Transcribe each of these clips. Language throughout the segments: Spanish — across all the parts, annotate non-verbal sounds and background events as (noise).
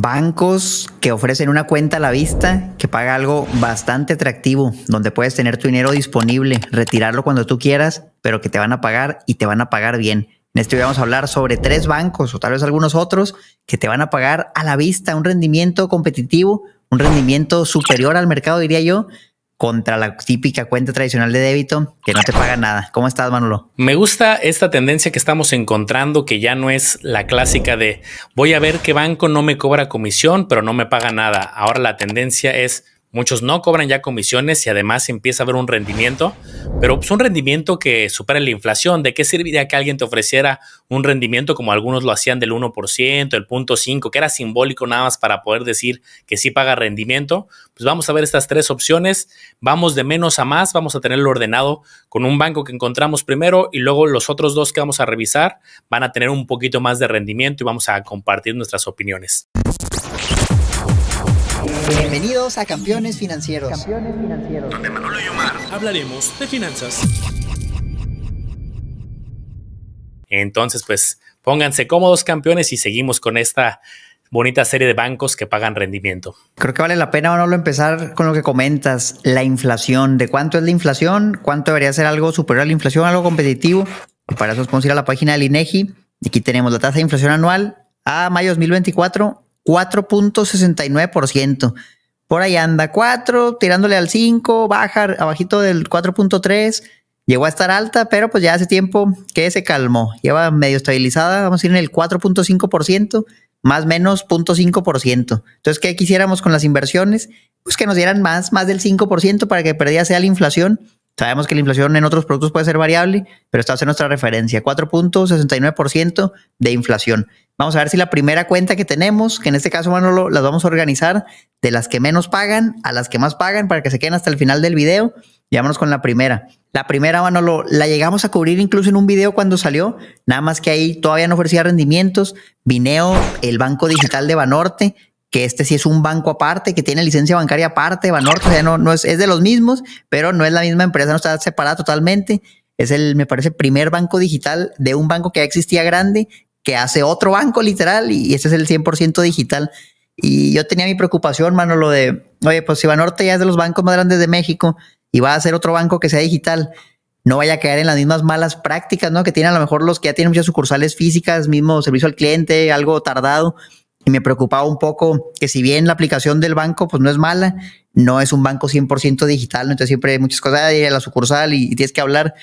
bancos que ofrecen una cuenta a la vista que paga algo bastante atractivo, donde puedes tener tu dinero disponible, retirarlo cuando tú quieras, pero que te van a pagar y te van a pagar bien. En este vamos a hablar sobre tres bancos o tal vez algunos otros que te van a pagar a la vista un rendimiento competitivo, un rendimiento superior al mercado, diría yo, contra la típica cuenta tradicional de débito que no te paga nada. ¿Cómo estás, Manolo? Me gusta esta tendencia que estamos encontrando, que ya no es la clásica de voy a ver qué banco no me cobra comisión, pero no me paga nada. Ahora la tendencia es Muchos no cobran ya comisiones y además empieza a haber un rendimiento, pero es pues, un rendimiento que supera la inflación. ¿De qué serviría que alguien te ofreciera un rendimiento como algunos lo hacían del 1%, el 0.5%, que era simbólico nada más para poder decir que sí paga rendimiento? Pues vamos a ver estas tres opciones. Vamos de menos a más, vamos a tenerlo ordenado con un banco que encontramos primero y luego los otros dos que vamos a revisar van a tener un poquito más de rendimiento y vamos a compartir nuestras opiniones. Bienvenidos a Campeones Financieros. Campeones Financieros. Donde Manolo y hablaremos de finanzas. Entonces, pues pónganse cómodos, campeones, y seguimos con esta bonita serie de bancos que pagan rendimiento. Creo que vale la pena, Manolo, empezar con lo que comentas, la inflación. ¿De cuánto es la inflación? ¿Cuánto debería ser algo superior a la inflación, algo competitivo? para eso podemos ir a la página del INEGI. E Aquí tenemos la tasa de inflación anual a mayo 2024 4.69%. Por ahí anda 4, tirándole al 5, baja abajito del 4.3. Llegó a estar alta, pero pues ya hace tiempo que se calmó. Lleva medio estabilizada, vamos a ir en el 4.5%, más menos 0.5%. Entonces, ¿qué quisiéramos con las inversiones? Pues que nos dieran más, más del 5% para que perdiera sea la inflación Sabemos que la inflación en otros productos puede ser variable, pero esta hace nuestra referencia, 4.69% de inflación. Vamos a ver si la primera cuenta que tenemos, que en este caso, Manolo, las vamos a organizar de las que menos pagan a las que más pagan para que se queden hasta el final del video. Y vámonos con la primera. La primera, Manolo, la llegamos a cubrir incluso en un video cuando salió, nada más que ahí todavía no ofrecía rendimientos. Vineo, el banco digital de Banorte, que este sí es un banco aparte, que tiene licencia bancaria aparte, Banorte, o no, no es, es de los mismos, pero no es la misma empresa, no está separada totalmente. Es el, me parece, primer banco digital de un banco que ya existía grande, que hace otro banco literal, y este es el 100% digital. Y yo tenía mi preocupación, mano, lo de, oye, pues si Banorte ya es de los bancos más grandes de México y va a hacer otro banco que sea digital, no vaya a caer en las mismas malas prácticas, ¿no? Que tienen a lo mejor los que ya tienen muchas sucursales físicas, mismo servicio al cliente, algo tardado y me preocupaba un poco que si bien la aplicación del banco pues no es mala, no es un banco 100% digital, entonces siempre hay muchas cosas, ir a la sucursal y, tienes que hablar.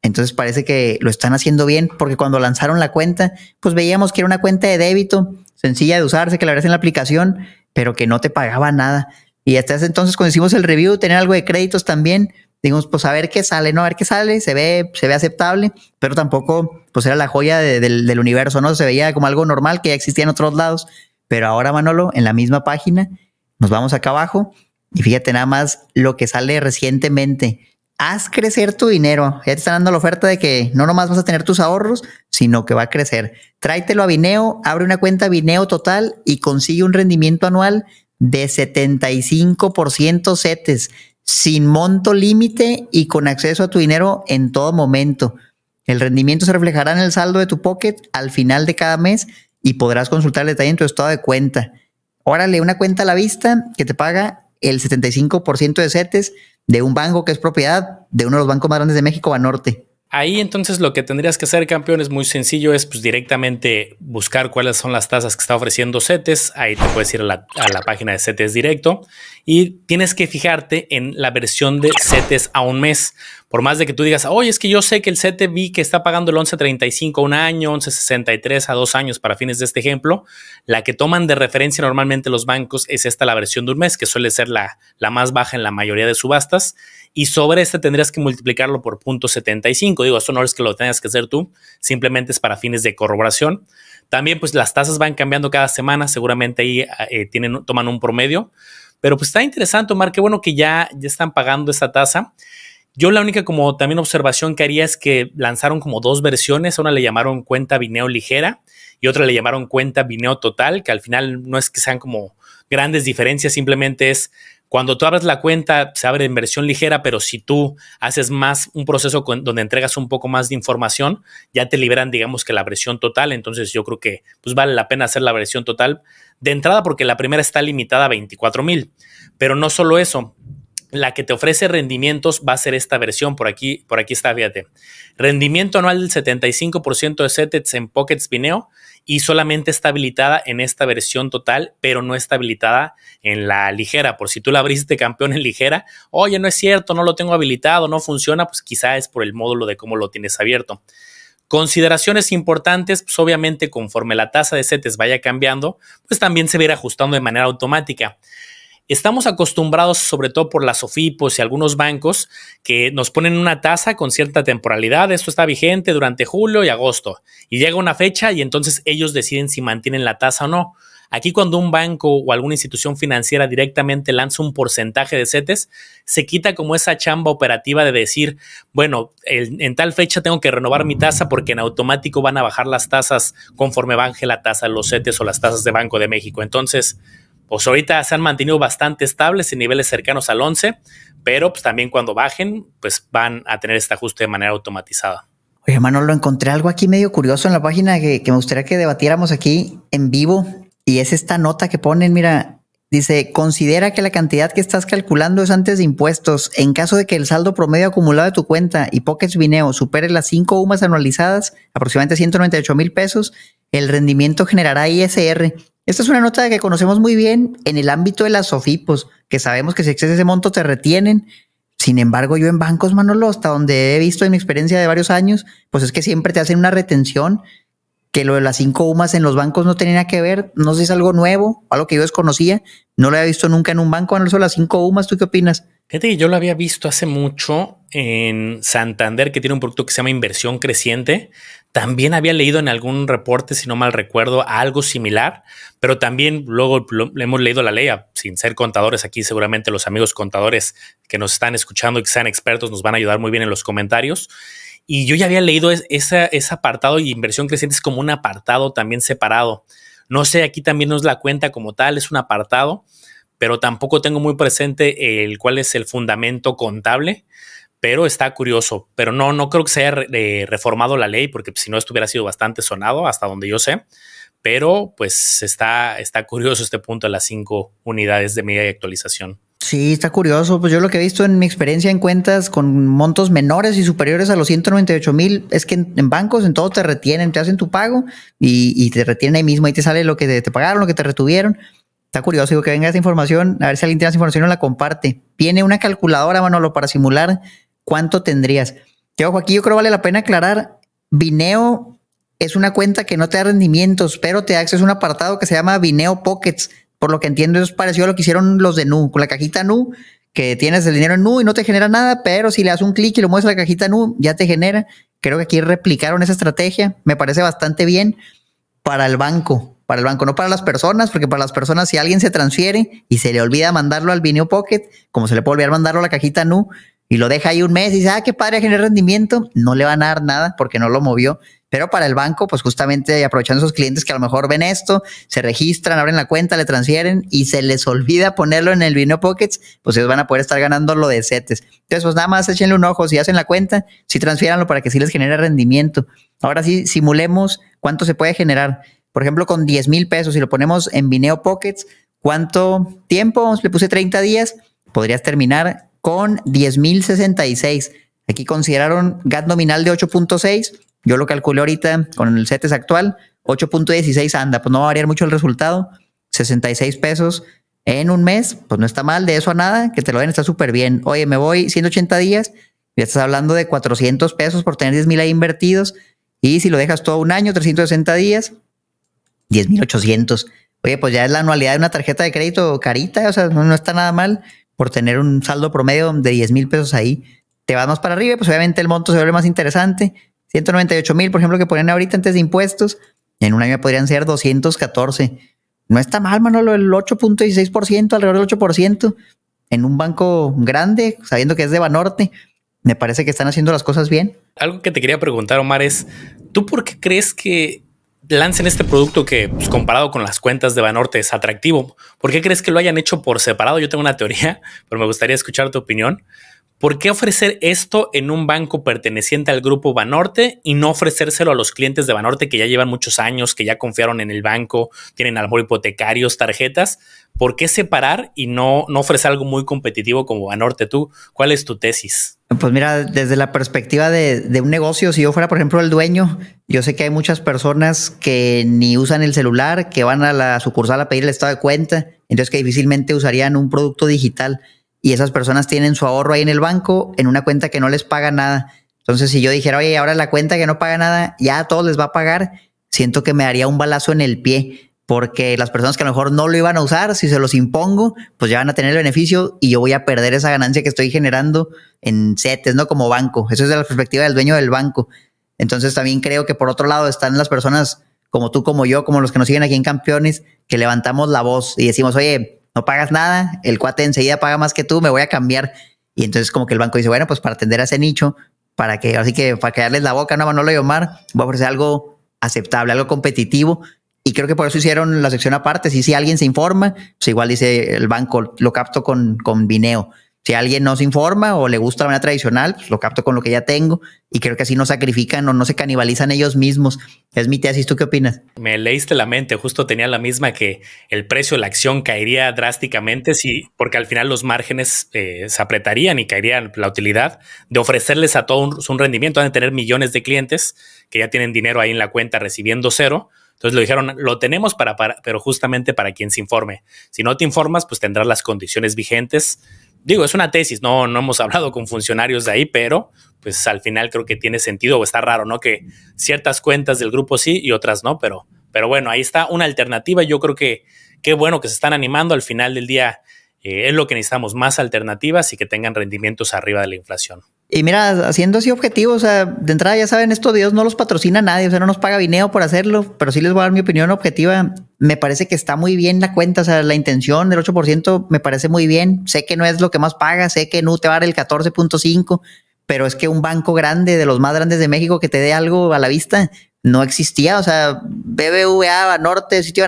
Entonces parece que lo están haciendo bien porque cuando lanzaron la cuenta, pues veíamos que era una cuenta de débito sencilla de usarse, que la es en la aplicación, pero que no te pagaba nada. Y hasta ese entonces cuando hicimos el review, tener algo de créditos también, digamos, pues a ver qué sale, ¿no? A ver qué sale, se ve, se ve aceptable, pero tampoco, pues era la joya del universo, ¿no? Se veía como algo normal que ya existía en otros lados, pero ahora Manolo, en la misma página, nos vamos acá abajo y fíjate nada más lo que sale recientemente. Haz crecer tu dinero. Ya te están dando la oferta de que no nomás vas a tener tus ahorros, sino que va a crecer. Tráetelo a Vineo, abre una cuenta Vineo total y consigue un rendimiento anual de 75% CETES sin monto límite y con acceso a tu dinero en todo momento. El rendimiento se reflejará en el saldo de tu pocket al final de cada mes y podrás consultar el detalle en tu estado de cuenta. Órale, una cuenta a la vista que te paga el 75% de CETES de un banco que es propiedad de uno de los bancos más grandes de México, Banorte. Ahí entonces lo que tendrías que hacer, campeón, es muy sencillo, es pues directamente buscar cuáles son las tasas que está ofreciendo CETES. Ahí te puedes ir a la, a la página de CETES directo y tienes que fijarte en la versión de CETES a un mes por más de que tú digas, oye, es que yo sé que el CTV que está pagando el 11.35 a un año, 11.63 a dos años para fines de este ejemplo, la que toman de referencia normalmente los bancos es esta, la versión de un mes, que suele ser la, más baja en la mayoría de subastas. Y sobre esta tendrías que multiplicarlo por 0.75. Digo, esto no es que lo tengas que hacer tú, simplemente es para fines de corroboración. También, pues las tasas van cambiando cada semana, seguramente ahí eh, tienen, toman un promedio. Pero pues está interesante, Omar, qué bueno que ya, ya están pagando esta tasa. Yo la única como también observación que haría es que lanzaron como dos versiones, una le llamaron cuenta Vineo ligera y otra le llamaron cuenta Vineo total, que al final no es que sean como grandes diferencias, simplemente es cuando tú abres la cuenta se abre en versión ligera, pero si tú haces más un proceso donde entregas un poco más de información, ya te liberan digamos que la versión total, entonces yo creo que pues vale la pena hacer la versión total de entrada porque la primera está limitada a 24 mil, pero no solo eso, la que te ofrece rendimientos va a ser esta versión. Por aquí, por aquí está, fíjate. Rendimiento anual del 75% de setets en Pockets Spineo y solamente está habilitada en esta versión total, pero no está habilitada en la ligera. Por si tú la abriste campeón en ligera, oye, no es cierto, no lo tengo habilitado, no funciona, pues quizá es por el módulo de cómo lo tienes abierto. Consideraciones importantes, pues obviamente conforme la tasa de CETES vaya cambiando, pues también se ir ajustando de manera automática. Estamos acostumbrados, sobre todo por las OFIPOS y algunos bancos, que nos ponen una tasa con cierta temporalidad. Esto está vigente durante julio y agosto. Y llega una fecha y entonces ellos deciden si mantienen la tasa o no. Aquí cuando un banco o alguna institución financiera directamente lanza un porcentaje de CETES, se quita como esa chamba operativa de decir, bueno, en tal fecha tengo que renovar mi tasa porque en automático van a bajar las tasas conforme baje la tasa los CETES o las tasas de Banco de México. Entonces, pues ahorita se han mantenido bastante estables en niveles cercanos al 11, pero pues también cuando bajen, pues van a tener este ajuste de manera automatizada. Oye, lo encontré algo aquí medio curioso en la página que, me gustaría que debatiéramos aquí en vivo y es esta nota que ponen, mira, Dice, considera que la cantidad que estás calculando es antes de impuestos. En caso de que el saldo promedio acumulado de tu cuenta y Pockets Vineo supere las cinco UMAS anualizadas, aproximadamente 198 mil pesos, el rendimiento generará ISR esta es una nota que conocemos muy bien en el ámbito de las sofipos, que sabemos que si excede ese monto te retienen. Sin embargo, yo en bancos, Manolo, hasta donde he visto en mi experiencia de varios años, pues es que siempre te hacen una retención, que lo de las cinco UMAS en los bancos no tenía que ver, no sé si es algo nuevo, algo que yo desconocía, no lo había visto nunca en un banco, Manolo, las cinco UMAS, ¿tú qué opinas? yo lo había visto hace mucho en Santander, que tiene un producto que se llama Inversión Creciente, también había leído en algún reporte, si no mal recuerdo, algo similar, pero también luego le hemos leído la ley, sin ser contadores aquí, seguramente los amigos contadores que nos están escuchando y que sean expertos nos van a ayudar muy bien en los comentarios. Y yo ya había leído ese apartado y inversión creciente es como un apartado también separado. No sé, aquí también nos la cuenta como tal, es un apartado, pero tampoco tengo muy presente el cuál es el fundamento contable pero está curioso. Pero no, no creo que se haya reformado la ley, porque si no estuviera sido bastante sonado, hasta donde yo sé. Pero pues está, está curioso este punto de las cinco unidades de media y actualización. Sí, está curioso. Pues yo lo que he visto en mi experiencia en cuentas con montos menores y superiores a los 198 mil es que en, bancos en todo te retienen, te hacen tu pago y, te retienen ahí mismo. Ahí te sale lo que te, pagaron, lo que te retuvieron. Está curioso, digo que venga esta información, a ver si alguien tiene esa información o la comparte. Tiene una calculadora, Manolo, para simular ¿cuánto tendrías? Te ojo, aquí yo creo vale la pena aclarar, Vineo es una cuenta que no te da rendimientos, pero te da acceso a un apartado que se llama Vineo Pockets. Por lo que entiendo, eso es parecido a lo que hicieron los de Nu, con la cajita Nu, que tienes el dinero en Nu y no te genera nada, pero si le das un clic y lo mueves a la cajita Nu, ya te genera. Creo que aquí replicaron esa estrategia, me parece bastante bien para el banco, para el banco, no para las personas, porque para las personas si alguien se transfiere y se le olvida mandarlo al Vineo Pocket, como se le puede olvidar mandarlo a la cajita Nu, y lo deja ahí un mes y dice, ah, qué padre, genera rendimiento, no le van a dar nada porque no lo movió. Pero para el banco, pues justamente aprovechando esos clientes que a lo mejor ven esto, se registran, abren la cuenta, le transfieren y se les olvida ponerlo en el Vino Pockets, pues ellos van a poder estar ganando lo de setes. Entonces, pues nada más échenle un ojo, si hacen la cuenta, si sí transfieranlo para que sí les genere rendimiento. Ahora sí, simulemos cuánto se puede generar. Por ejemplo, con 10 mil pesos, si lo ponemos en Vineo Pockets, ¿cuánto tiempo? Le puse 30 días, podrías terminar con 10.066. Aquí consideraron GAT nominal de 8.6. Yo lo calculé ahorita con el CETES actual. 8.16 anda, pues no va a variar mucho el resultado. 66 pesos en un mes, pues no está mal, de eso a nada, que te lo den, está súper bien. Oye, me voy 180 días, ya estás hablando de 400 pesos por tener 10 mil ahí invertidos. Y si lo dejas todo un año, 360 días, 10.800. Oye, pues ya es la anualidad de una tarjeta de crédito carita, o sea, no está nada mal por tener un saldo promedio de 10 mil pesos ahí. Te vas más para arriba, pues obviamente el monto se vuelve más interesante. 198 mil, por ejemplo, que ponen ahorita antes de impuestos, en un año podrían ser 214. No está mal, Manolo, el 8.16%, alrededor del 8%, en un banco grande, sabiendo que es de Banorte. Me parece que están haciendo las cosas bien. Algo que te quería preguntar, Omar, es, ¿tú por qué crees que lancen este producto que pues, comparado con las cuentas de Banorte es atractivo. ¿Por qué crees que lo hayan hecho por separado? Yo tengo una teoría, (laughs) pero me gustaría escuchar tu opinión. ¿Por qué ofrecer esto en un banco perteneciente al grupo Banorte y no ofrecérselo a los clientes de Banorte que ya llevan muchos años, que ya confiaron en el banco, tienen amor hipotecarios, tarjetas? ¿Por qué separar y no, no ofrecer algo muy competitivo como Banorte tú? ¿Cuál es tu tesis? Pues mira, desde la perspectiva de, un negocio, si yo fuera, por ejemplo, el dueño, yo sé que hay muchas personas que ni usan el celular, que van a la sucursal a pedir el estado de cuenta, entonces que difícilmente usarían un producto digital y esas personas tienen su ahorro ahí en el banco, en una cuenta que no les paga nada. Entonces, si yo dijera, oye, ahora la cuenta que no paga nada, ya a todos les va a pagar, siento que me daría un balazo en el pie porque las personas que a lo mejor no lo iban a usar, si se los impongo, pues ya van a tener el beneficio y yo voy a perder esa ganancia que estoy generando en CETES, ¿no? Como banco. Eso es de la perspectiva del dueño del banco. Entonces también creo que por otro lado están las personas como tú, como yo, como los que nos siguen aquí en Campeones, que levantamos la voz y decimos, oye, no pagas nada, el cuate enseguida paga más que tú, me voy a cambiar. Y entonces como que el banco dice, bueno, pues para atender a ese nicho, para que, así que para quedarles la boca, no, no y Omar, voy a ofrecer algo aceptable, algo competitivo y creo que por eso hicieron la sección aparte. Si, si alguien se informa, pues igual dice el banco, lo capto con, con Vineo. Si alguien no se informa o le gusta la manera tradicional, pues lo capto con lo que ya tengo. Y creo que así no sacrifican o no se canibalizan ellos mismos. Es mi tesis. ¿Tú qué opinas? Me leíste la mente. Justo tenía la misma que el precio de la acción caería drásticamente, porque al final los márgenes eh, se apretarían y caería la utilidad de ofrecerles a todos un, rendimiento. Han de tener millones de clientes que ya tienen dinero ahí en la cuenta recibiendo cero entonces lo dijeron, lo tenemos para, para, pero justamente para quien se informe. Si no te informas, pues tendrás las condiciones vigentes. Digo, es una tesis, no, no hemos (laughs) hablado con funcionarios de ahí, pero pues al final creo que tiene sentido o está raro, ¿no? Que ciertas cuentas del grupo sí y otras no, pero, pero bueno, ahí está una alternativa. Yo creo que qué bueno que se están animando al final del día. Eh, es lo que necesitamos, más alternativas y que tengan rendimientos arriba de la inflación. Y mira, haciendo así objetivos, o sea, de entrada ya saben, estos Dios no los patrocina nadie, o sea, no nos paga Vineo por hacerlo, pero sí les voy a dar mi opinión objetiva. Me parece que está muy bien la cuenta, o sea, la intención del 8% me parece muy bien. Sé que no es lo que más paga, sé que no te va a dar el 14.5, pero es que un banco grande, de los más grandes de México, que te dé algo a la vista, no existía. O sea, BBVA, Norte, Sitio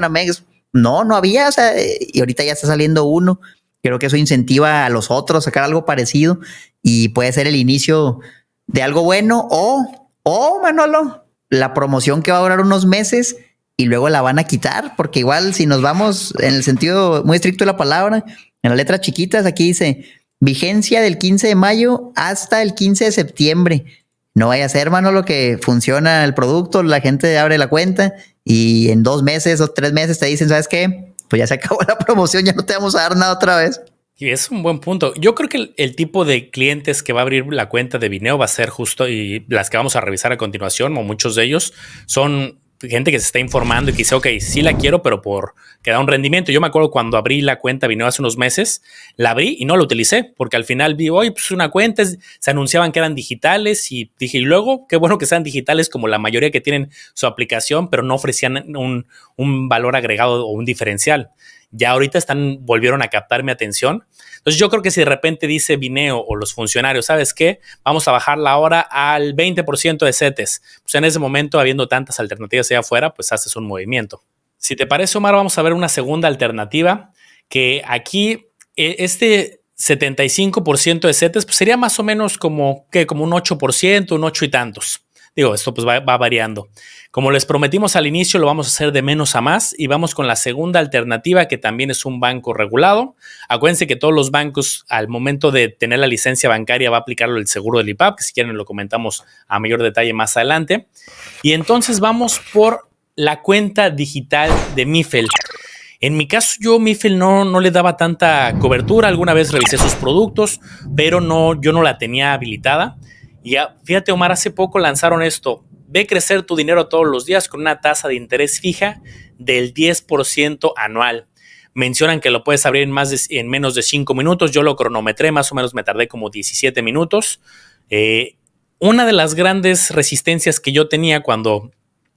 no, no había, o sea, y ahorita ya está saliendo uno. Creo que eso incentiva a los otros a sacar algo parecido y puede ser el inicio de algo bueno o, o Manolo, la promoción que va a durar unos meses y luego la van a quitar, porque igual si nos vamos en el sentido muy estricto de la palabra, en la letra chiquitas aquí dice vigencia del 15 de mayo hasta el 15 de septiembre. No vaya a ser, Manolo, que funciona el producto, la gente abre la cuenta y en dos meses o tres meses te dicen, ¿sabes qué? Pues ya se acabó la promoción, ya no te vamos a dar nada otra vez. Y es un buen punto. Yo creo que el, tipo de clientes que va a abrir la cuenta de Vineo va a ser justo y las que vamos a revisar a continuación, o muchos de ellos, son gente que se está informando y que dice, ok, sí la quiero, pero por que da un rendimiento. Yo me acuerdo cuando abrí la cuenta Vineo hace unos meses, la abrí y no la utilicé, porque al final vi, hoy pues una cuenta, se anunciaban que eran digitales y dije, y luego, qué bueno que sean digitales como la mayoría que tienen su aplicación, pero no ofrecían un valor agregado o un diferencial ya ahorita están, volvieron a captar mi atención. Entonces yo creo que si de repente dice Vineo o los funcionarios, ¿sabes qué? Vamos a bajar la hora al 20% de CETES. Pues en ese momento, habiendo tantas alternativas allá afuera, pues haces un movimiento. Si te parece, Omar, vamos a ver una segunda alternativa, que aquí eh, este 75% de setes pues, sería más o menos como, que como un 8%, un 8 y tantos. Digo, esto pues va, variando. Como les prometimos al inicio, lo vamos a hacer de menos a más y vamos con la segunda alternativa, que también es un banco regulado. Acuérdense que todos los bancos, al momento de tener la licencia bancaria, va a aplicarlo el seguro del IPAP, que si quieren lo comentamos a mayor detalle más adelante. Y entonces vamos por la cuenta digital de Mifel. En mi caso, yo Mifel no, no le daba tanta cobertura. Alguna vez revisé sus productos, pero no, yo no la tenía habilitada. Y ya, fíjate, Omar, hace poco lanzaron esto. Ve crecer tu dinero todos los días con una tasa de interés fija del 10% anual. Mencionan que lo puedes abrir en, más en menos de 5 minutos. Yo lo cronometré, más o menos me tardé como 17 minutos. Eh, una de las grandes resistencias que yo tenía cuando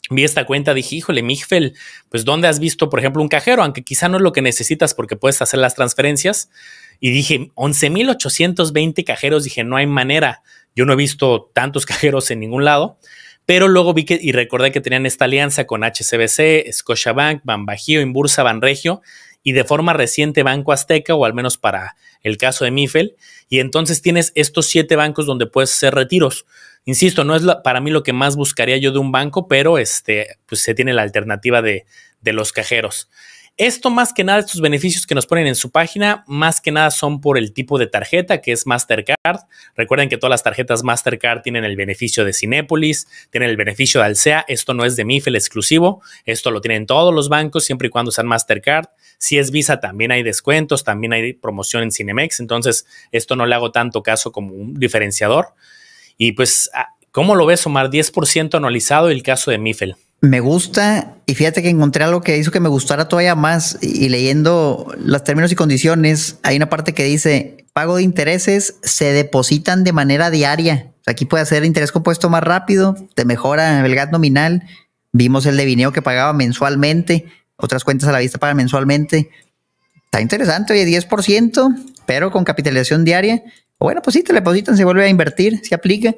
vi esta cuenta, dije, híjole, Mijfel, pues ¿dónde has visto, por ejemplo, un cajero? Aunque quizá no es lo que necesitas porque puedes hacer las transferencias. Y dije, 11.820 cajeros, dije, no hay manera. Yo no he visto tantos (laughs) cajeros en ningún lado, pero luego vi que y recordé que tenían esta alianza con HCBC, Scotiabank, Banbajío, Inbursa, Banregio y de forma reciente Banco Azteca, o al menos para el caso de Mifel. Y entonces tienes estos siete bancos donde puedes hacer retiros. Insisto, no es para mí lo que más buscaría yo de un banco, pero este, pues se tiene la alternativa de, de los cajeros. Esto más que nada, estos beneficios que nos ponen en su página, más que nada son por el tipo de tarjeta que es Mastercard. Recuerden que todas las tarjetas Mastercard tienen el beneficio de Cinépolis, tienen el beneficio de Alsea. Esto no es de MIFEL exclusivo, esto lo tienen todos los bancos siempre y cuando sean Mastercard. Si es Visa, también hay descuentos, también hay promoción en Cinemex. Entonces, esto no le hago tanto caso como un diferenciador. Y pues, ah, ¿cómo lo ves, Omar? 10% anualizado el caso de MIFEL me gusta y fíjate que encontré algo que hizo que me gustara todavía más y leyendo los términos y condiciones, hay una parte que dice, pago de intereses se depositan de manera diaria. Aquí puede hacer interés compuesto más rápido, te mejora el GAT nominal. Vimos el de Vineo que pagaba mensualmente, otras cuentas a la vista pagan mensualmente. Está interesante, oye, 10%, pero con capitalización diaria. Bueno, pues sí, te depositan, se vuelve a invertir, se aplica.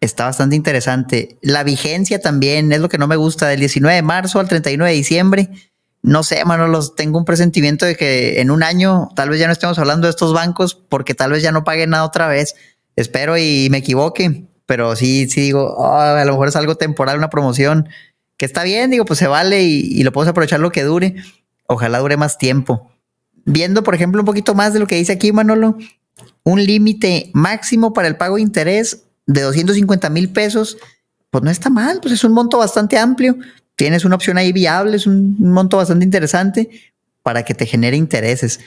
Está bastante interesante. La vigencia también es lo que no me gusta, del 19 de marzo al 31 de diciembre. No sé, Manolo, tengo un presentimiento de que en un año tal vez ya no estemos hablando de estos bancos porque tal vez ya no paguen nada otra vez. Espero y me equivoque, pero sí, sí digo, ah, a lo mejor es algo temporal, una promoción que está bien, digo, pues se vale y, y lo podemos aprovechar lo que dure. Ojalá dure más tiempo. Viendo, por ejemplo, un poquito más de lo que dice aquí Manolo, un límite máximo para el pago de interés de 250 mil pesos, pues no está mal, pues es un monto bastante amplio. Tienes una opción ahí viable, es un, monto bastante interesante para que te genere intereses.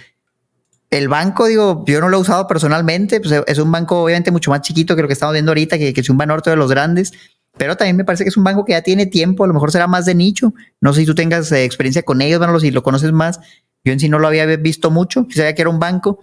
El banco, digo, yo no lo he usado personalmente, pues es un banco obviamente mucho más chiquito que lo que estamos viendo ahorita, que, es un banorte de los grandes, pero también me parece que es un banco que ya tiene tiempo, a lo mejor será más de nicho. No sé si tú tengas eh, experiencia con ellos, bueno si lo conoces más. Yo en sí no lo había visto mucho, sabía que era un banco,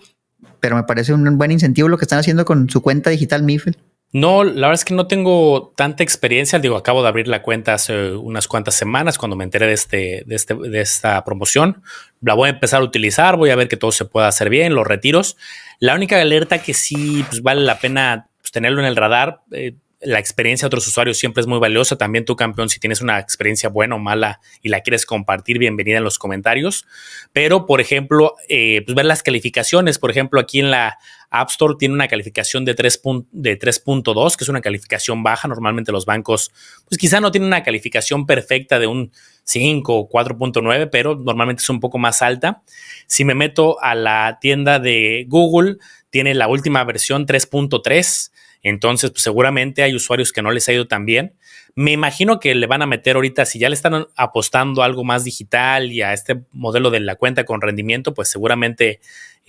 pero me parece un buen incentivo lo que están haciendo con su cuenta digital MIFEL. No, la verdad es que no tengo tanta experiencia. Digo, acabo de abrir la cuenta hace unas cuantas semanas cuando me enteré este, de, este, de, esta promoción. La voy a empezar a utilizar, voy a ver que todo se pueda hacer bien, los retiros. La única alerta que sí pues, vale la pena pues, tenerlo en el radar, eh, la experiencia de otros usuarios siempre es muy valiosa. También tú, campeón, si tienes una experiencia buena o mala y la quieres compartir, bienvenida en los comentarios. Pero, por ejemplo, eh, pues, ver las calificaciones. Por ejemplo, aquí en la App Store tiene una calificación de 3.2, que es una calificación baja. Normalmente los bancos, pues quizá no tienen una calificación perfecta de un 5 o 4.9, pero normalmente es un poco más alta. Si me meto a la tienda de Google, tiene la última versión 3.3. Entonces, pues seguramente hay usuarios que no les ha ido tan bien. Me imagino que le van a meter ahorita, si ya le están apostando algo más digital y a este modelo de la cuenta con rendimiento, pues seguramente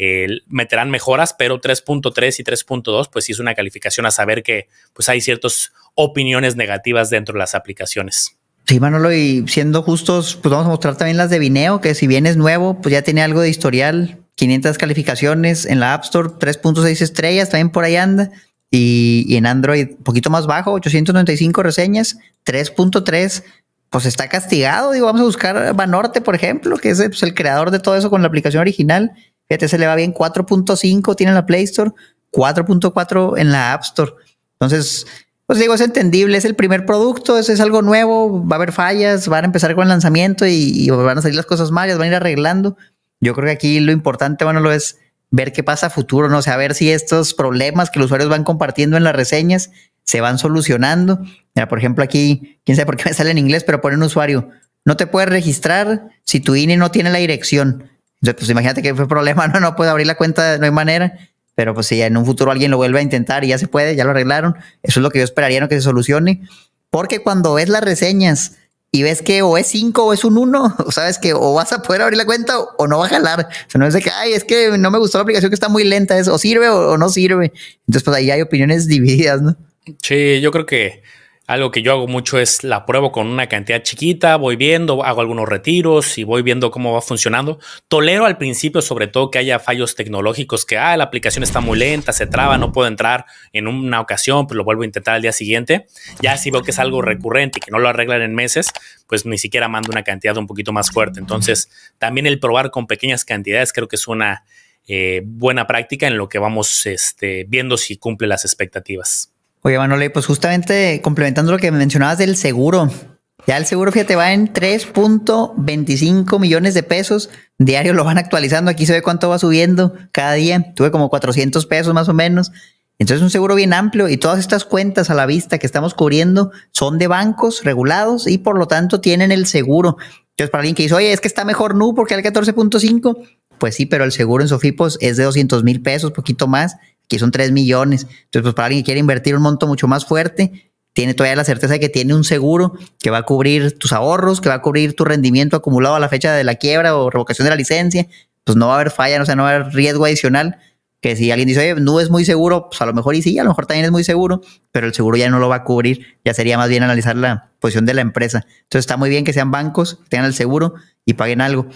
eh, meterán mejoras, pero 3.3 y 3.2, pues sí es una calificación a saber que pues hay ciertas opiniones negativas dentro de las aplicaciones. Sí, Manolo, y siendo justos, pues vamos a mostrar también las de Vineo, que si bien es nuevo, pues ya tiene algo de historial, 500 calificaciones en la App Store, 3.6 estrellas, también por ahí anda, y, en Android, poquito más bajo, 895 reseñas, 3.3 pues está castigado. Digo, vamos a buscar Banorte, por ejemplo, que es pues, el creador de todo eso con la aplicación original. Fíjate, se le va bien 4.5 tiene en la Play Store, 4.4 en la App Store. Entonces, pues digo, es entendible, es el primer producto, es, algo nuevo, va a haber fallas, van a empezar con el lanzamiento y, van a salir las cosas malas, van a ir arreglando. Yo creo que aquí lo importante, bueno, lo es ver qué pasa a futuro, ¿no? O sea, a ver si estos problemas que los usuarios van compartiendo en las reseñas se van solucionando. Mira, por ejemplo, aquí, quién sabe por qué me sale en inglés, pero pone un usuario. No te puedes registrar si tu INE no tiene la dirección pues imagínate que fue problema, (laughs) no, no puedo abrir la cuenta, no hay manera. Pero pues si en un futuro alguien lo vuelve a intentar y ya se puede, ya lo arreglaron. Eso es lo que yo esperaría, ¿no? Que se solucione. Porque cuando ves las reseñas y ves que o es 5 o es un 1, (laughs) sabes que o vas a poder abrir la cuenta o no va a jalar. O sea, no es de que, ay, es que no me gustó la aplicación que está muy lenta, es o sirve o no sirve. Entonces, pues ahí hay opiniones (laughs) divididas, ¿no? Sí, yo creo que algo que yo hago mucho es la pruebo con una cantidad chiquita, voy viendo, hago algunos retiros y voy viendo cómo va funcionando. Tolero al principio sobre todo que haya fallos tecnológicos, que ah, la aplicación está muy lenta, se traba, no puedo entrar en una ocasión, pero pues lo vuelvo a intentar al día siguiente. Ya si veo que es algo recurrente y que no lo arreglan en meses, pues ni siquiera mando una cantidad un poquito más fuerte. Entonces, también el probar con pequeñas cantidades creo que es una eh, buena práctica en lo que vamos este, viendo si cumple las expectativas. Oye, Manole, pues justamente complementando lo que mencionabas del seguro, ya el seguro, fíjate, va en 3.25 millones de pesos. Diario lo van actualizando. Aquí se ve cuánto va subiendo cada día. Tuve como 400 pesos más o menos. Entonces, un seguro bien amplio y todas estas cuentas a la vista que estamos cubriendo son de bancos regulados y por lo tanto tienen el seguro. Entonces, para alguien que dice, oye, es que está mejor NU porque el 14.5, pues sí, pero el seguro en Sofipos es de 200 mil pesos, poquito más, que son 3 millones. Entonces, pues para alguien que quiere invertir un monto mucho más fuerte, tiene todavía la certeza de que tiene un seguro que va a cubrir tus ahorros, que va a cubrir tu rendimiento acumulado a la fecha de la quiebra o revocación de la licencia. Pues no va a haber falla, o sea, no va a haber riesgo adicional que si alguien dice, oye, no es muy seguro, pues a lo mejor y sí, a lo mejor también es muy seguro, pero el seguro ya no lo va a cubrir, ya sería más bien analizar la posición de la empresa. Entonces está muy bien que sean bancos, tengan el seguro y paguen algo.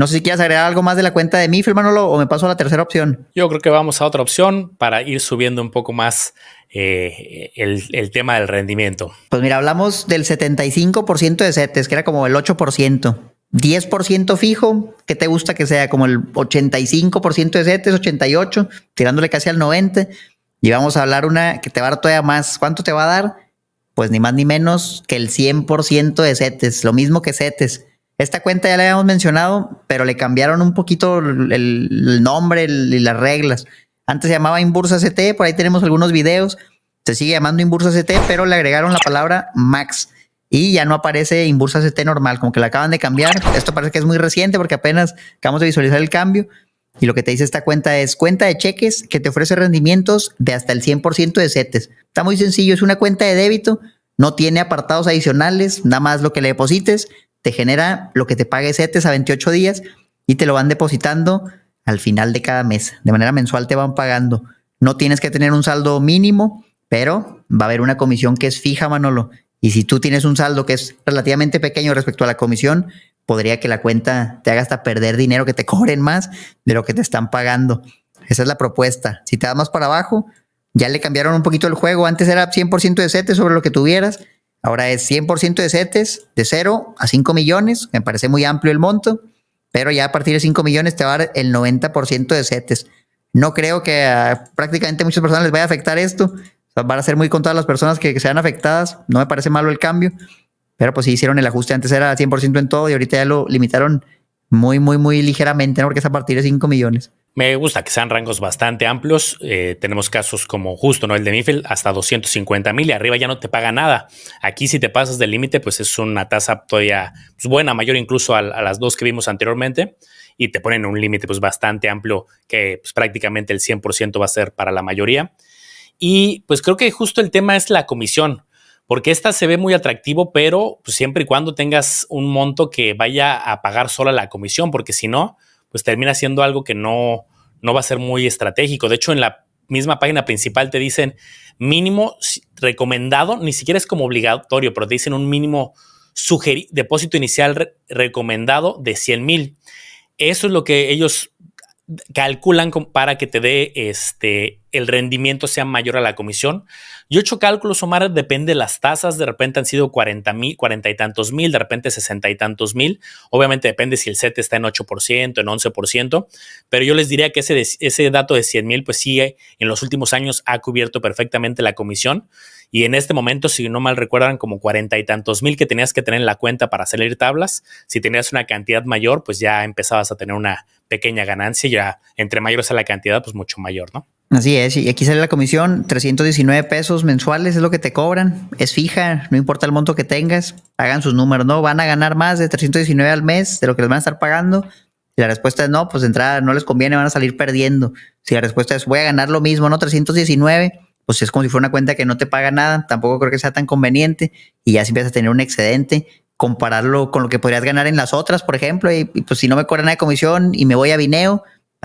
No sé si quieres agregar algo más de la cuenta de mí, hermano, o me paso a la tercera opción. Yo creo que vamos a otra opción para ir subiendo un poco más eh, el, tema del rendimiento. Pues mira, hablamos del 75% de setes, que era como el 8%. 10% fijo, ¿qué te gusta que sea? Como el 85% de setes, 88, tirándole casi al 90. Y vamos a hablar una que te va a dar todavía más. ¿Cuánto te va a dar? Pues ni más ni menos que el 100% de setes. lo mismo que setes. Esta cuenta ya la habíamos mencionado, pero le cambiaron un poquito el, nombre y las reglas. Antes se llamaba Inbursa CT, por ahí tenemos algunos videos. Se sigue llamando Inbursa CT, pero le agregaron la palabra Max y ya no aparece Inbursa CT normal, como que la acaban de cambiar. Esto parece que es muy reciente porque apenas acabamos de visualizar el cambio. Y lo que te dice esta cuenta es cuenta de cheques que te ofrece rendimientos de hasta el 100% de CETES. Está muy sencillo, es una cuenta de débito, no tiene apartados adicionales, nada más lo que le deposites te genera lo que te pague CETES a 28 días y te lo van depositando al final de cada mes. De manera mensual te van pagando. No tienes que tener un saldo mínimo, pero va a haber una comisión que es fija, Manolo. Y si tú tienes un saldo que es relativamente pequeño respecto a la comisión, podría que la cuenta te haga hasta perder dinero, que te cobren más de lo que te están pagando. Esa es la propuesta. Si te da más para abajo, ya le cambiaron un poquito el juego. Antes era 100% de CETES sobre lo que tuvieras Ahora es 100% de CETES, de 0 a 5 millones, me parece muy amplio el monto, pero ya a partir de 5 millones te va a dar el 90% de CETES. No creo que a prácticamente muchas personas les vaya a afectar esto, van a ser muy contadas las personas que, sean afectadas, no me parece malo el cambio, pero pues si hicieron el ajuste, antes era 100% en todo y ahorita ya lo limitaron muy, muy, muy ligeramente, porque es a partir de 5 millones. Me gusta que sean rangos bastante amplios. Eh, tenemos casos como justo, ¿no? El de Mifel, hasta 250 mil y arriba ya no te paga nada. Aquí si te pasas del límite, pues es una tasa todavía pues, buena, mayor incluso a, las dos que vimos anteriormente y te ponen un límite pues bastante amplio que pues, prácticamente el 100% va a ser para la mayoría. Y pues creo que justo el tema es la comisión porque esta se ve muy atractivo, pero pues, siempre y cuando tengas un monto que vaya a pagar sola la comisión, porque si no, pues termina siendo algo que no, no va a ser muy estratégico. De hecho, en la misma página principal te dicen mínimo recomendado, ni siquiera es como obligatorio, pero te dicen un mínimo depósito inicial recomendado de 100 mil. Eso es lo que ellos calculan para que te dé este, el rendimiento sea mayor a la comisión. Yo he hecho cálculos, Omar, depende de las tasas, de repente han sido cuarenta mil, cuarenta y tantos mil, de repente sesenta y tantos mil. Obviamente depende si el set está en 8%, en 11%, pero yo les diría que ese, ese dato de 100 mil, pues sí, eh, en los últimos años ha cubierto perfectamente la comisión. Y en este momento, si no mal recuerdan, como cuarenta y tantos mil que tenías que tener en la cuenta para salir tablas. Si tenías una cantidad mayor, pues ya empezabas a tener una pequeña ganancia. Y Ya entre mayor sea la cantidad, pues mucho mayor, ¿no? Así es, y aquí sale la comisión, 319 pesos mensuales es lo que te cobran, es fija, no importa el monto que tengas, hagan sus números, ¿no? Van a ganar más de 319 al mes de lo que les van a estar pagando. Si la respuesta es no, pues de entrada no les conviene, van a salir perdiendo. Si la respuesta es voy a ganar lo mismo, ¿no? 319, pues es como si fuera una cuenta que no te paga nada, tampoco creo que sea tan conveniente y ya si empiezas a tener un excedente, compararlo con lo que podrías ganar en las otras, por ejemplo, y, pues si no me cobran nada de comisión y me voy a Vineo,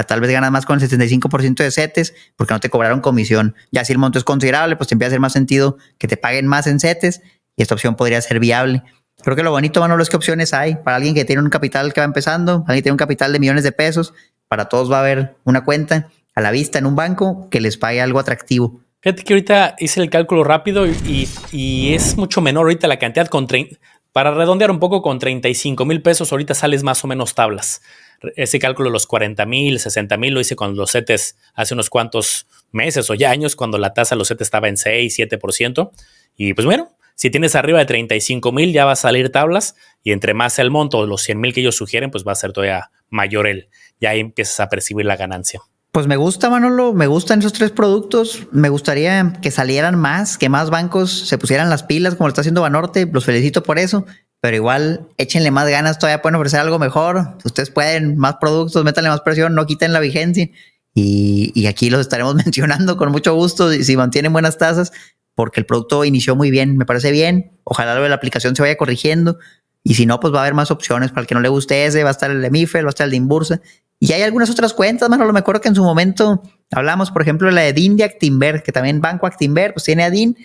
tal vez ganas más con el 75% de setes porque no te cobraron comisión. Ya si el monto es considerable, pues te empieza a hacer más sentido que te paguen más en setes y esta opción podría ser viable. Creo que lo bonito, Manolo, es que opciones hay para alguien que tiene un capital que va empezando, alguien tiene un capital de millones de pesos, para todos va a haber una cuenta a la vista en un banco que les pague algo atractivo. Fíjate que ahorita hice el cálculo rápido y, es mucho menor ahorita la cantidad. Con para redondear un poco, con 35 mil pesos ahorita sales más o menos tablas. Ese cálculo de los 40 mil, 60 mil lo hice con los CETES hace unos cuantos meses o ya años cuando la tasa de los CETES estaba en 6, 7%. Y pues bueno, si tienes arriba de 35 mil ya va a salir tablas y entre más el monto, los 100 mil que ellos sugieren, pues va a ser todavía mayor el. Ya empiezas a percibir la ganancia. Pues me gusta, Manolo, me gustan esos tres productos. Me gustaría que salieran más, que más bancos se pusieran las pilas como lo está haciendo Banorte. Los felicito por eso. Pero igual, échenle más ganas, todavía pueden ofrecer algo mejor. Ustedes pueden, más productos, métanle más presión, no quiten la vigencia. Y, aquí los estaremos (laughs) mencionando con mucho gusto y si mantienen buenas tasas, porque el producto inició muy bien, me parece bien. Ojalá la aplicación se vaya corrigiendo. Y si no, pues va a haber más opciones. Para el que no le guste ese, va a estar el de Mifel, va a estar el de Inbursa. Y hay algunas otras cuentas, no Lo me acuerdo que en su momento hablamos, por ejemplo, la de DIN de Actinver, que también Banco Actinver, pues tiene a DIN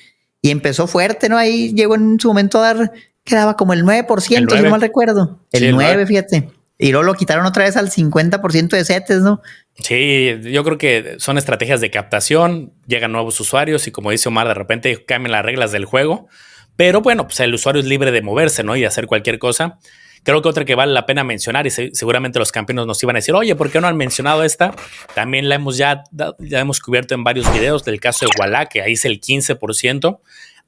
y empezó fuerte, ¿no? Ahí llegó en su momento a dar, quedaba como el 9%, si no mal recuerdo. El, 9, fíjate. Y luego lo quitaron otra vez al 50% de CETES, ¿no? Sí, yo creo que son estrategias de captación, llegan nuevos usuarios y como dice Omar, de repente cambian las reglas del juego pero bueno, pues el usuario es libre de moverse, ¿no? Y de hacer cualquier cosa. Creo que otra que vale la pena mencionar, y seguramente los campeones nos iban a decir, oye, ¿por qué no han mencionado esta? También la hemos ya, ya hemos cubierto en varios videos del caso de Walla, que ahí es el 15%.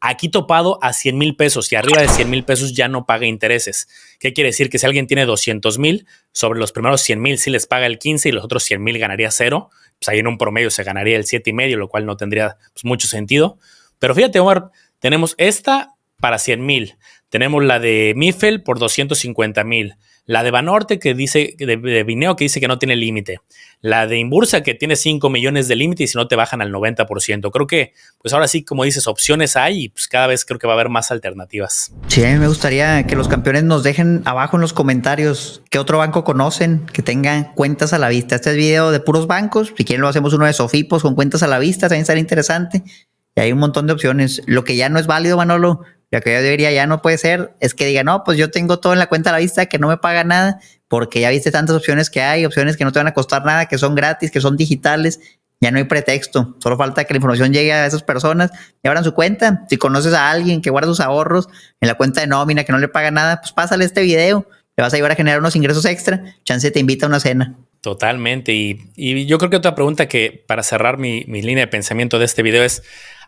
Aquí topado a 100 mil pesos y arriba de 100 mil pesos ya no paga intereses. ¿Qué quiere decir? Que si alguien tiene 200 mil, sobre los primeros 100 mil sí les paga el 15 y los otros 100 mil ganaría cero. Pues ahí en un promedio se ganaría el 7,5, lo cual no tendría pues, mucho sentido. Pero fíjate, Omar, tenemos esta, para 100 mil. Tenemos la de Mifel por 250 mil. La de Banorte que dice, de, Bineo, que dice que no tiene límite. La de Imbursa que tiene 5 millones de límite y si no te bajan al 90%. Creo que, pues ahora sí, como dices, opciones hay y pues cada vez creo que va a haber más alternativas. Sí, a mí me gustaría que los campeones nos dejen abajo en los comentarios qué otro banco conocen que tenga cuentas a la vista. Este es video de puros bancos. Si quieren lo hacemos uno de Sofipos con cuentas a la vista. También será interesante. Y hay un montón de opciones. Lo que ya no es válido, Manolo, ya que yo diría ya no puede ser es que diga, no, pues yo tengo todo en la cuenta a la vista que no me paga nada, porque ya viste tantas opciones que hay, opciones que no te van a costar nada, que son gratis, que son digitales. Ya no hay pretexto, solo falta que la información llegue a esas personas y abran su cuenta. Si conoces a alguien que guarda sus ahorros en la cuenta de nómina, que no le paga nada, pues pásale este video, le vas a ayudar a generar unos ingresos extra, chance te invita a una cena. Totalmente. Y, y yo creo que otra pregunta que para cerrar mi, mi línea de pensamiento de este video es,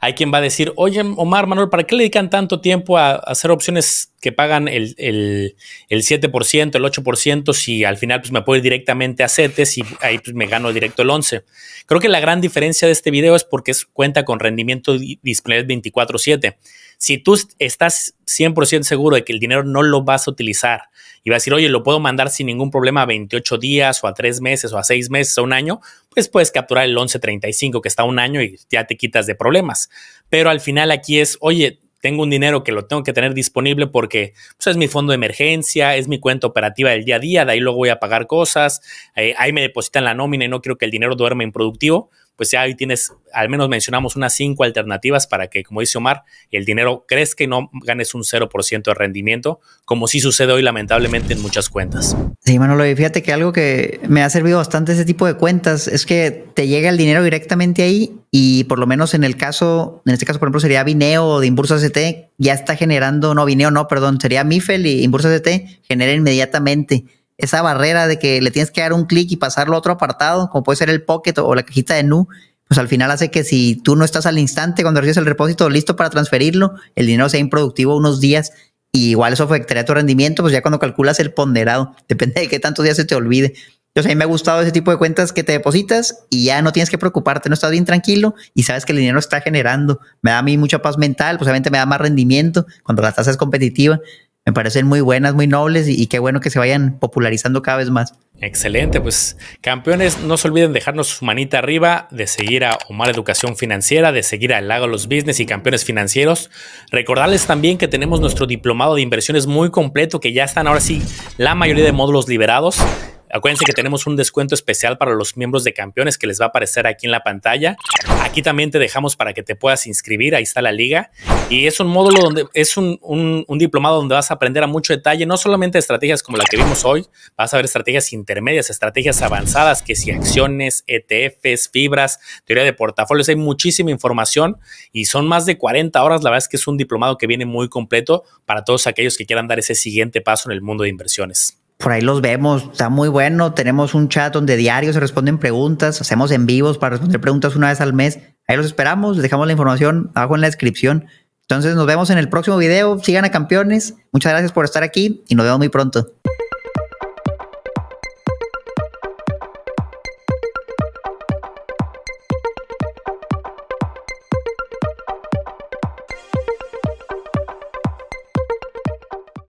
hay quien va a decir, oye, Omar Manuel, ¿para qué le dedican tanto tiempo a, hacer opciones que pagan el, el, el, 7%, el 8%, si al final pues, me puedo directamente a CETES y ahí pues, me gano directo el 11%? Creo que la gran diferencia de este video es porque cuenta con rendimiento disponible 24-7. Si tú estás 100% seguro de que el dinero no lo vas a utilizar y vas a decir, oye, lo puedo mandar sin ningún problema a 28 días o a 3 meses o a 6 meses o a un año, pues puedes capturar el 1135 que está un año y ya te quitas de problemas. Pero al final aquí es, oye, tengo un dinero que lo tengo que tener disponible porque pues, es mi fondo de emergencia, es mi cuenta operativa del día a día, de ahí luego voy a pagar cosas, eh, ahí me depositan la nómina y no quiero que el dinero duerma improductivo pues ya ahí tienes, al menos mencionamos unas cinco alternativas para que, como dice Omar, el dinero crezca y no ganes un 0% de rendimiento, como sí sucede hoy lamentablemente en muchas cuentas. Sí, Manolo, y fíjate que algo que me ha servido bastante ese tipo de cuentas es que te llega el dinero directamente ahí y por lo menos en el caso, en este caso, por ejemplo, sería Vineo o de Impulso ST, ya está generando, no, Vineo no, perdón, sería Mifel y Impulso ST, genera inmediatamente esa barrera de que le tienes que dar un clic y pasarlo a otro apartado, como puede ser el Pocket o la cajita de Nu, pues al final hace que si tú no estás al instante cuando recibes el repósito listo para transferirlo, el dinero sea improductivo unos días y igual eso afectaría tu rendimiento, pues ya cuando calculas el ponderado, (laughs) depende de qué tantos días se te olvide. Entonces a mí me ha gustado ese tipo de cuentas que te depositas y ya no tienes que preocuparte, no estás bien tranquilo y sabes que el dinero está generando. Me da a mí mucha paz mental, pues obviamente me da más rendimiento cuando la tasa es competitiva me parecen muy buenas, muy nobles y, qué bueno que se vayan popularizando cada vez más. Excelente, pues campeones, no se olviden dejarnos su manita arriba, de seguir a Omar Educación Financiera, de seguir al Lago Los Business y Campeones Financieros. Recordarles también que tenemos nuestro diplomado de inversiones muy completo, que ya están ahora sí la mayoría de módulos liberados. Acuérdense que tenemos un descuento especial para los miembros de campeones que les va a aparecer aquí en la pantalla. Aquí también te dejamos para que te puedas inscribir, ahí está la liga. Y es un módulo donde es un, diplomado donde vas a aprender a mucho detalle, no solamente estrategias como la que vimos hoy, vas a ver estrategias intermedias, estrategias avanzadas, que si acciones, ETFs, fibras, teoría de portafolios, hay muchísima información y son más de 40 horas. La verdad es que es un diplomado que viene muy completo para todos aquellos que quieran dar ese siguiente paso en el mundo de inversiones por ahí los vemos, está muy bueno. Tenemos un chat donde diario se responden preguntas, hacemos en vivos para responder preguntas una vez al mes. Ahí los esperamos, les dejamos la información abajo en la descripción. Entonces nos vemos en el próximo video. Sigan a campeones. Muchas gracias por estar aquí y nos vemos muy pronto.